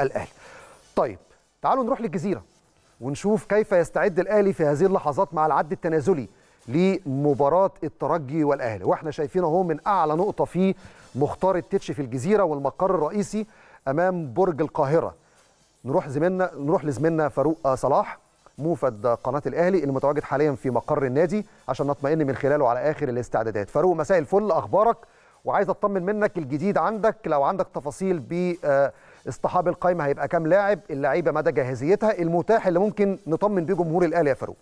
الاهلي. طيب تعالوا نروح للجزيره ونشوف كيف يستعد الاهلي في هذه اللحظات مع العد التنازلي لمباراه الترجي والاهلي واحنا شايفين اهو من اعلى نقطه في مختار التتش في الجزيره والمقر الرئيسي امام برج القاهره نروح زميلنا نروح لزميلنا فاروق صلاح موفد قناه الاهلي المتواجد حاليا في مقر النادي عشان نطمئن من خلاله على اخر الاستعدادات فاروق مساء الفل اخبارك وعايز اطمن منك الجديد عندك لو عندك تفاصيل ب آه، اصطحاب القايمه هيبقى كام لاعب اللعيبه مدى جاهزيتها المتاح اللي ممكن نطمن بيه جمهور الاهلي يا فاروق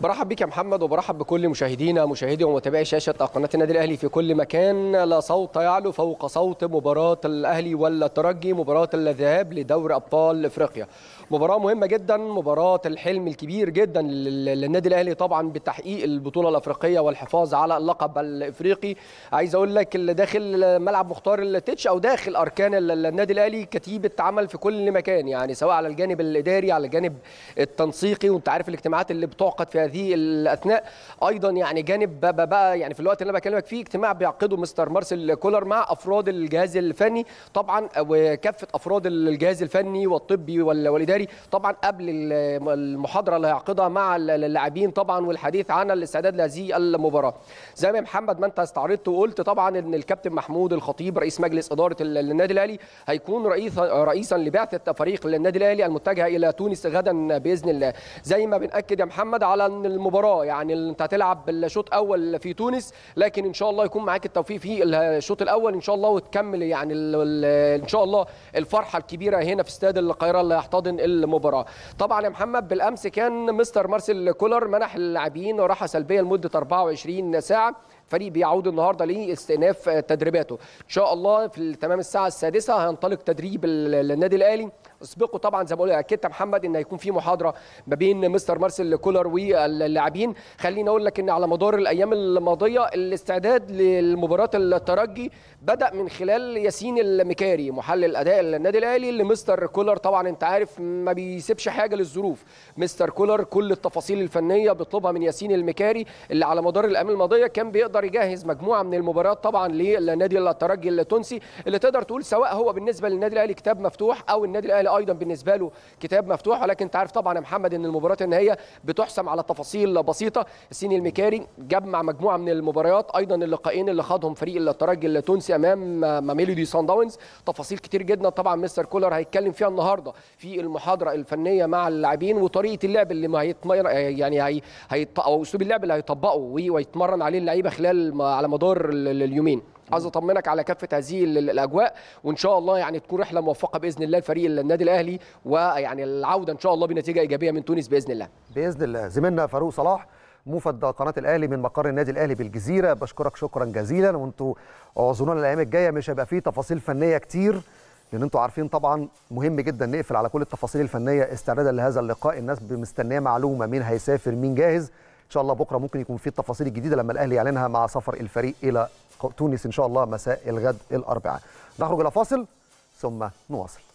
برحب بك يا محمد وبرحب بكل مشاهدينا مشاهدي ومتابعي شاشه قناه النادي الاهلي في كل مكان لا صوت يعلو فوق صوت مباراه الاهلي والترجي مباراه الذهاب لدوري ابطال افريقيا مباراه مهمه جدا مباراه الحلم الكبير جدا للنادي الاهلي طبعا بتحقيق البطوله الافريقيه والحفاظ على اللقب الافريقي عايز اقول لك اللي داخل ملعب مختار التتش او داخل اركان النادي الاهلي كتيبه عمل في كل مكان يعني سواء على الجانب الاداري على الجانب التنسيقي وانت عارف الاجتماعات اللي بتعقد فيها هذه الاثناء ايضا يعني جانب بقى يعني في الوقت اللي انا بكلمك فيه اجتماع بيعقده مستر مارسيل كولر مع افراد الجهاز الفني طبعا وكافه افراد الجهاز الفني والطبي والاداري طبعا قبل المحاضره اللي هيعقدها مع اللاعبين طبعا والحديث عن الاستعداد لهذه المباراه زي ما محمد ما انت استعرضت وقلت طبعا ان الكابتن محمود الخطيب رئيس مجلس اداره النادي الاهلي هيكون رئيسا رئيسا لبعثه فريق النادي الاهلي المتجهه الى تونس غدا باذن الله زي ما بناكد يا محمد على من المباراه يعني انت هتلعب بالشوط اول في تونس لكن ان شاء الله يكون معاك التوفيق في الشوط الاول ان شاء الله وتكمل يعني ان شاء الله الفرحه الكبيره هنا في استاد القاهره اللي هيحتضن المباراه طبعا يا محمد بالامس كان مستر مارسيل كولر منح اللاعبين راحه سلبيه لمده 24 ساعه فريق بيعود النهارده لاستئناف تدريباته ان شاء الله في تمام الساعه السادسه هينطلق تدريب النادي الاهلي اسبقوا طبعا زي ما بقول اكدت محمد ان هيكون في محاضره ما بين مستر مارسيل كولر واللاعبين خليني اقول لك ان على مدار الايام الماضيه الاستعداد لمباراه الترجي بدا من خلال ياسين المكاري محلل اداء النادي الاهلي اللي مستر كولر طبعا انت عارف ما بيسيبش حاجه للظروف مستر كولر كل التفاصيل الفنيه بيطلبها من ياسين المكاري اللي على مدار الايام الماضيه كان بيقدر يقدر يجهز مجموعه من المباريات طبعا للنادي الترجي التونسي اللي تقدر تقول سواء هو بالنسبه للنادي الاهلي كتاب مفتوح او النادي الاهلي ايضا بالنسبه له كتاب مفتوح ولكن انت عارف طبعا يا محمد ان المباريات النهائيه بتحسم على تفاصيل بسيطه السيني المكاري جمع مجموعه من المباريات ايضا اللقاءين اللي خاضهم فريق الترجي التونسي امام ميلودي سان داونز تفاصيل كتير جدا طبعا مستر كولر هيتكلم فيها النهارده في المحاضره الفنيه مع اللاعبين وطريقه اللعب اللي ما يعني هي... هي... او اسلوب اللعب اللي هيطبقه ويتمرن عليه اللعيبه خلال خلال على مدار اليومين عايز اطمنك على كافه هذه الاجواء وان شاء الله يعني تكون رحله موفقه باذن الله لفريق النادي الاهلي ويعني العوده ان شاء الله بنتيجه ايجابيه من تونس باذن الله باذن الله زميلنا فاروق صلاح موفد قناه الاهلي من مقر النادي الاهلي بالجزيره بشكرك شكرا جزيلا وانتم اعذرونا الايام الجايه مش هيبقى فيه تفاصيل فنيه كتير لان انتم عارفين طبعا مهم جدا نقفل على كل التفاصيل الفنيه استعدادا لهذا اللقاء الناس مستنيه معلومه مين هيسافر مين جاهز ان شاء الله بكره ممكن يكون في التفاصيل الجديده لما الاهلي يعلنها مع سفر الفريق الى تونس ان شاء الله مساء الغد الاربعاء نخرج الى فاصل ثم نواصل